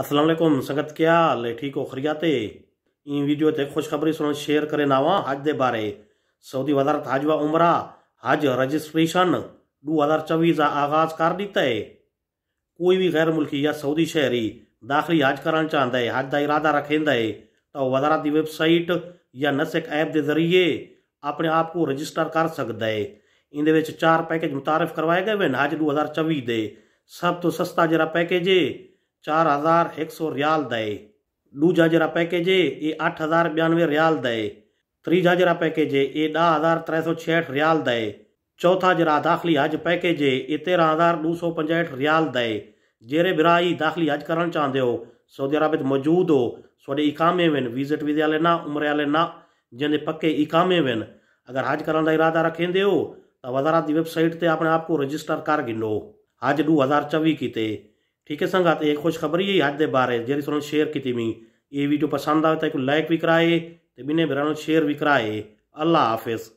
ਅਸਲਾਮ ਅਲੈਕੁਮ ਸੰਗਤ ਕੀ ਹਾਲ ਹੈ ਠੀਕ ਹੋ ਖਰੀਆ ਤੇ ਇਹ ਵੀਡੀਓ ਤੇ ਖੁਸ਼ਖਬਰੀ ਸੁਣਾ ਸ਼ੇਅਰ ਕਰੇ ਨਾਵਾ ਹਜ ਦੇ ਬਾਰੇ ਸਾਊਦੀ ਵਜ਼ਾਰਤ ਹਜ ਉਮਰਾ ਹਜ ਰਜਿਸਟ੍ਰੇਸ਼ਨ 2024 ਦਾ ਆਗਾਜ਼ ਕਰ ਦਿੱਤਾ ਹੈ ਕੋਈ ਵੀ ਗੈਰ ਮੁਲਕੀ ਜਾਂ ਸਾਊਦੀ ਸ਼ਹਿਰੀ ਦਾਖਲੀ ਹਜ ਕਰਨ ਚਾਹੁੰਦਾ ਹੈ ਹਜ ਦਾ ਇਰਾਦਾ ਰੱਖੇਂਦਾ ਹੈ ਤਾਂ ਵਜ਼ਾਰਤ ਦੀ ਵੈਬਸਾਈਟ ਜਾਂ ਨਸਕ ਐਪ ਦੇ ਜ਼ਰੀਏ ਆਪਣੇ ਆਪ ਨੂੰ ਰਜਿਸਟਰ ਕਰ ਸਕਦਾ ਹੈ ਇਹਦੇ ਵਿੱਚ ਚਾਰ ਪੈਕੇਜ ਮੁਤਾਰਫ ਕਰਵਾਏ ਗਏ ਹਨ ਹਜ 2024 ਦੇ ਸਭ ਤੋਂ ਸਸਤਾ ਜਿਹੜਾ ਪੈਕੇਜ ਹੈ 4100 रियाल दए दूजा जरा पैकेज है ये अठ हज़ार बयानवे रियाल दए त्रीजा 10366 पैकेज है ये दह हज़ार त्रै सौ छिहठ 13265 दए चौथा जरा दाखिली हज पैकेज है ये तेरह हज़ार दो सौ पंजहठ रियाल दए ਜਿਹੜੇ ਭਰਾ ਹੀ ਦਾਖਲੀ ਹਜ ਕਰਨ ਚਾਹੁੰਦੇ ਹੋ ਸਾਊਦੀ ਅਰਬ ਵਿੱਚ ਮੌਜੂਦ ਹੋ ਤੁਹਾਡੇ ਇਕਾਮੇ ਵੇਨ ਵੀਜ਼ਟ ਵੀਜ਼ੇ ਵਾਲੇ ਨਾ ਉਮਰੇ ਵਾਲੇ ਨਾ ਜਿਹਦੇ ਪੱਕੇ ਇਕਾਮੇ ਵੇਨ ਅਗਰ ਹਜ ਕਰਨ ਦਾ ਇਰਾਦਾ ਰੱਖੇਂਦੇ ਹੋ ਤਾਂ ਵਜ਼ਾਰਤ ਦੀ ਵੈਬਸਾਈਟ ਤੇ ਆਪਣੇ ਆਪ ਨੂੰ ਰਜਿਸਟਰ ਕਰ ਗਿਨੋ ਹਜ 2024 ਕੀਤੇ ठीक है संगात एक खुशखबरी है याद बारे जहिड़ी सोण शेयर की थी मी ये वीडियो पसंद आवे तो लाइक भी कराए तो बिने बिरानो शेयर भी कराए अल्लाह हाफिज़